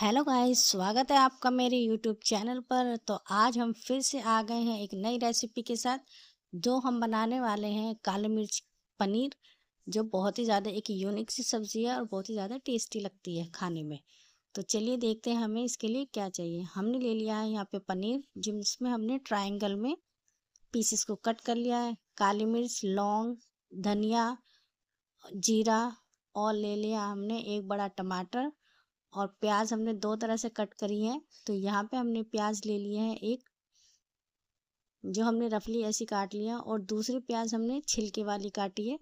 hello guys स्वागत है आपका मेरे यूट्यूब चैनल पर तो आज हम फिर से आ गए हैं एक नई रेसिपी के साथ जो हम बनाने वाले हैं काली मिर्च पनीर जो बहुत ही ज़्यादा एक यूनिक सी सब्ज़ी है और बहुत ही ज़्यादा टेस्टी लगती है खाने में तो चलिए देखते हैं हमें इसके लिए क्या चाहिए हमने ले लिया है यहाँ पर पनीर जिसमें हमने ट्राइंगल में पीसेस को कट कर लिया है काली मिर्च लौंग धनिया जीरा और ले लिया हमने एक बड़ा टमाटर और प्याज हमने दो तरह से कट करी है तो यहाँ पे हमने प्याज ले लिए हैं एक जो हमने रफली ऐसी काट लिया और दूसरी प्याज हमने छिलके वाली काटी है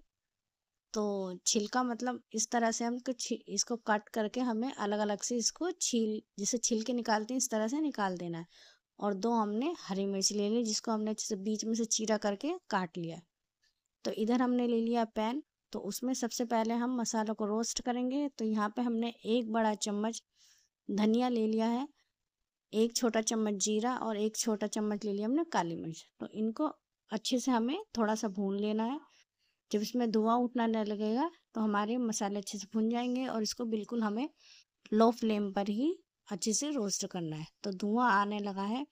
तो छिलका मतलब इस तरह से हम कुछ इसको कट करके हमें अलग अलग से इसको छील जैसे छिलके निकालते हैं इस तरह से निकाल देना है और दो हमने हरी मिर्च ले ली जिसको हमने बीच में से चीरा करके काट लिया तो इधर हमने ले लिया पैन तो उसमें सबसे पहले हम मसालों को रोस्ट करेंगे तो यहाँ पे हमने एक बड़ा चम्मच धनिया ले लिया है एक छोटा चम्मच जीरा और एक छोटा चम्मच ले लिया हमने काली मिर्च तो इनको अच्छे से हमें थोड़ा सा भून लेना है जब इसमें धुआं उठना न लगेगा तो हमारे मसाले अच्छे से भून जाएंगे और इसको बिल्कुल हमें लो फ्लेम पर ही अच्छे से रोस्ट करना है तो धुआं आने लगा है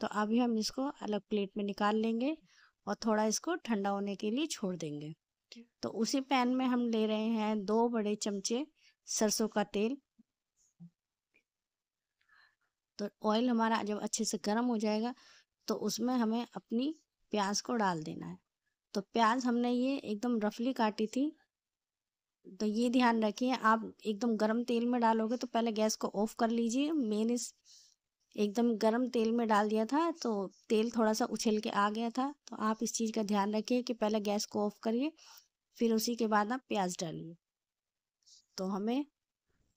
तो अभी हम इसको अलग प्लेट में निकाल लेंगे और थोड़ा इसको ठंडा होने के लिए छोड़ देंगे तो उसी पैन में हम ले रहे हैं दो बड़े चमचे सरसों का तेल तो ऑयल हमारा जब अच्छे से गर्म हो जाएगा तो उसमें हमें अपनी प्याज को डाल देना है तो प्याज हमने ये एकदम रफली काटी थी तो ये ध्यान रखिए आप एकदम गर्म तेल में डालोगे तो पहले गैस को ऑफ कर लीजिए मेन इस एकदम गर्म तेल में डाल दिया था तो तेल थोड़ा सा उछल के आ गया था तो आप इस चीज़ का ध्यान रखिए कि पहले गैस को ऑफ करिए फिर उसी के बाद आप प्याज डालिए तो हमें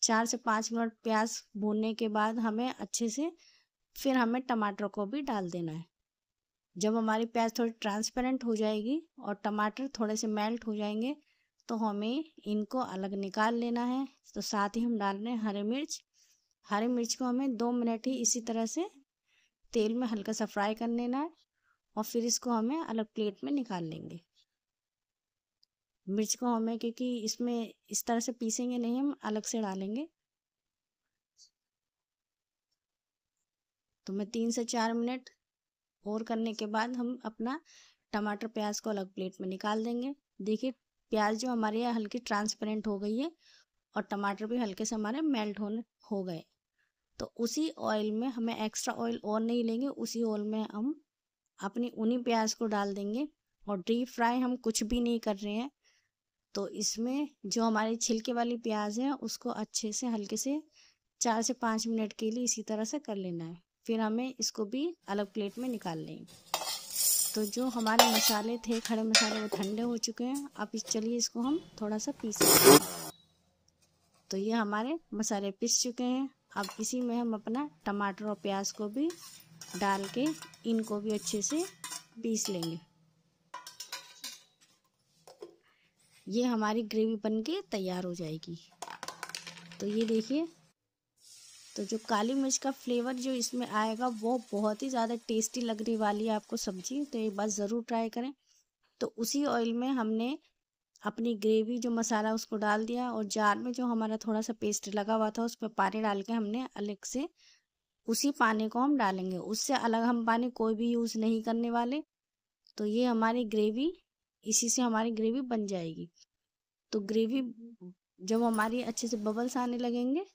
चार से पाँच मिनट प्याज भूनने के बाद हमें अच्छे से फिर हमें टमाटर को भी डाल देना है जब हमारी प्याज थोड़ी ट्रांसपेरेंट हो जाएगी और टमाटर थोड़े से मेल्ट हो जाएंगे तो हमें इनको अलग निकाल लेना है तो साथ ही हम डाल रहे हैं हरी मिर्च हरी मिर्च को हमें दो मिनट ही इसी तरह से तेल में हल्का सा फ्राई कर लेना है और फिर इसको हमें अलग प्लेट में निकाल लेंगे मिर्च को हमें क्योंकि इसमें इस तरह से पीसेंगे नहीं हम अलग से डालेंगे तो मैं तीन से चार मिनट और करने के बाद हम अपना टमाटर प्याज को अलग प्लेट में निकाल देंगे देखिए प्याज जो हमारे यहाँ हल्की ट्रांसपेरेंट हो गई है और टमाटर भी हल्के से हमारे मेल्ट होने हो गए तो उसी ऑयल में हमें एक्स्ट्रा ऑयल और नहीं लेंगे उसी ऑयल में हम अपनी उन्हीं प्याज को डाल देंगे और डीप फ्राई हम कुछ भी नहीं कर रहे हैं तो इसमें जो हमारी छिलके वाली प्याज है उसको अच्छे से हल्के से चार से पाँच मिनट के लिए इसी तरह से कर लेना है फिर हमें इसको भी अलग प्लेट में निकाल लेंगे तो जो हमारे मसाले थे खड़े मसाले वो ठंडे हो चुके हैं अब इस चलिए इसको हम थोड़ा सा पीस लेंगे तो ये हमारे मसाले पिस चुके हैं अब इसी में हम अपना टमाटर और प्याज को भी डाल के इनको भी अच्छे से पीस लेंगे ये हमारी ग्रेवी बन के तैयार हो जाएगी तो ये देखिए तो जो काली मिर्च का फ्लेवर जो इसमें आएगा वो बहुत ही ज़्यादा टेस्टी लगने वाली है आपको सब्ज़ी तो एक बार ज़रूर ट्राई करें तो उसी ऑयल में हमने अपनी ग्रेवी जो मसाला उसको डाल दिया और जार में जो हमारा थोड़ा सा पेस्ट लगा हुआ था उसमें पानी डाल के हमने अलग से उसी पानी को हम डालेंगे उससे अलग हम पानी कोई भी यूज़ नहीं करने वाले तो ये हमारी ग्रेवी इसी से हमारी ग्रेवी बन जाएगी तो ग्रेवी जब हमारी अच्छे से बबल्स आने लगेंगे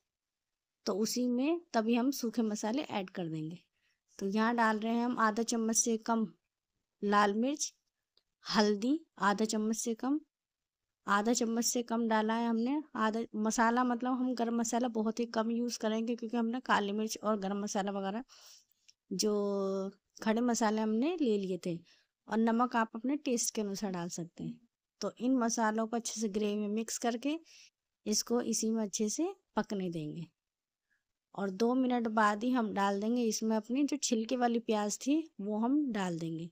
तो उसी में तभी हम सूखे मसाले ऐड कर देंगे तो यहाँ डाल रहे हैं हम आधा चम्मच से कम लाल मिर्च हल्दी आधा चम्मच से कम आधा चम्मच से कम डाला है हमने आधा मसाला मतलब हम गरम मसाला बहुत ही कम यूज़ करेंगे क्योंकि हमने काली मिर्च और गरम मसाला वगैरह जो खड़े मसाले हमने ले लिए थे और नमक आप अपने टेस्ट के अनुसार डाल सकते हैं तो इन मसालों को अच्छे से ग्रेवी में मिक्स करके इसको इसी में अच्छे से पकने देंगे और दो मिनट बाद ही हम डाल देंगे इसमें अपनी जो छिलके वाली प्याज थी वो हम डाल देंगे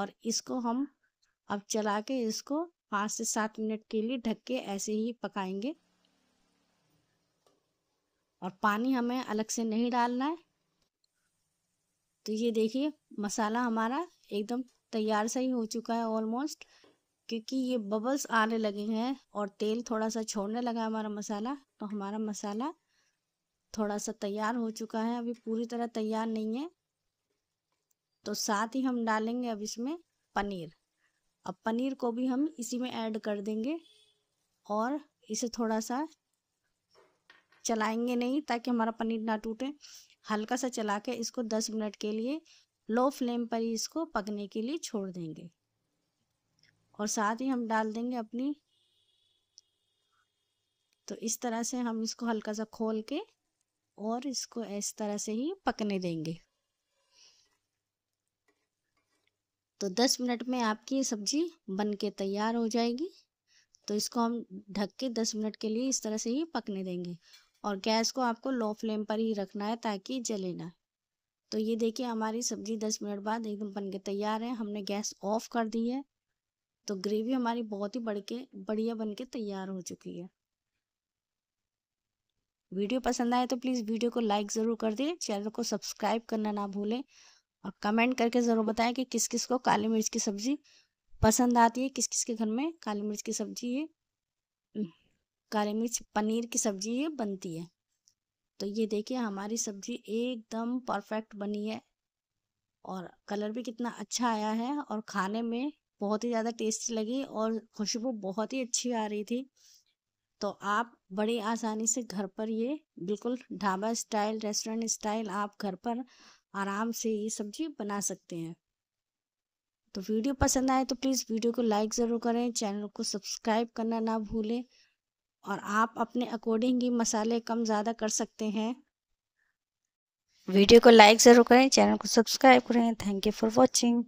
और इसको हम अब चला के इसको पाँच से सात मिनट के लिए ढक के ऐसे ही पकाएंगे और पानी हमें अलग से नहीं डालना है तो ये देखिए मसाला हमारा एकदम तैयार सा ही हो चुका है ऑलमोस्ट क्योंकि ये बबल्स आने लगे हैं और तेल थोड़ा सा छोड़ने लगा हमारा मसाला तो हमारा मसाला थोड़ा सा तैयार हो चुका है अभी पूरी तरह तैयार नहीं है तो साथ ही हम डालेंगे अब इसमें पनीर अब पनीर को भी हम इसी में ऐड कर देंगे और इसे थोड़ा सा चलाएंगे नहीं ताकि हमारा पनीर ना टूटे हल्का सा चला के इसको दस मिनट के लिए लो फ्लेम पर ही इसको पकने के लिए छोड़ देंगे और साथ ही हम डाल देंगे अपनी तो इस तरह से हम इसको हल्का सा खोल के और इसको इस तरह से ही पकने देंगे तो 10 मिनट में आपकी सब्जी बन के तैयार हो जाएगी तो इसको हम ढक के 10 मिनट के लिए इस तरह से ही पकने देंगे और गैस को आपको लो फ्लेम पर ही रखना है ताकि जले ना तो ये देखिए हमारी सब्जी 10 मिनट बाद एकदम बन के तैयार है हमने गैस ऑफ कर दी है तो ग्रेवी हमारी बहुत ही बढ़ के बढ़िया बन के तैयार हो चुकी है वीडियो पसंद आए तो प्लीज़ वीडियो को लाइक ज़रूर कर दें चैनल को सब्सक्राइब करना ना भूलें और कमेंट करके ज़रूर बताएं कि किस किस को काली मिर्च की सब्ज़ी पसंद आती है किस किस के घर में काली मिर्च की सब्ज़ी ये काली मिर्च पनीर की सब्ज़ी ये बनती है तो ये देखिए हमारी सब्ज़ी एकदम परफेक्ट बनी है और कलर भी कितना अच्छा आया है और खाने में बहुत ही ज़्यादा टेस्टी लगी और खुशबू बहुत ही अच्छी आ रही थी तो आप बड़ी आसानी से घर पर ये बिल्कुल ढाबा स्टाइल रेस्टोरेंट स्टाइल आप घर पर आराम से ये सब्जी बना सकते हैं तो वीडियो पसंद आए तो प्लीज़ वीडियो को लाइक ज़रूर करें चैनल को सब्सक्राइब करना ना भूलें और आप अपने अकॉर्डिंग ही मसाले कम ज़्यादा कर सकते हैं वीडियो को लाइक ज़रूर करें चैनल को सब्सक्राइब करें थैंक यू फॉर वॉचिंग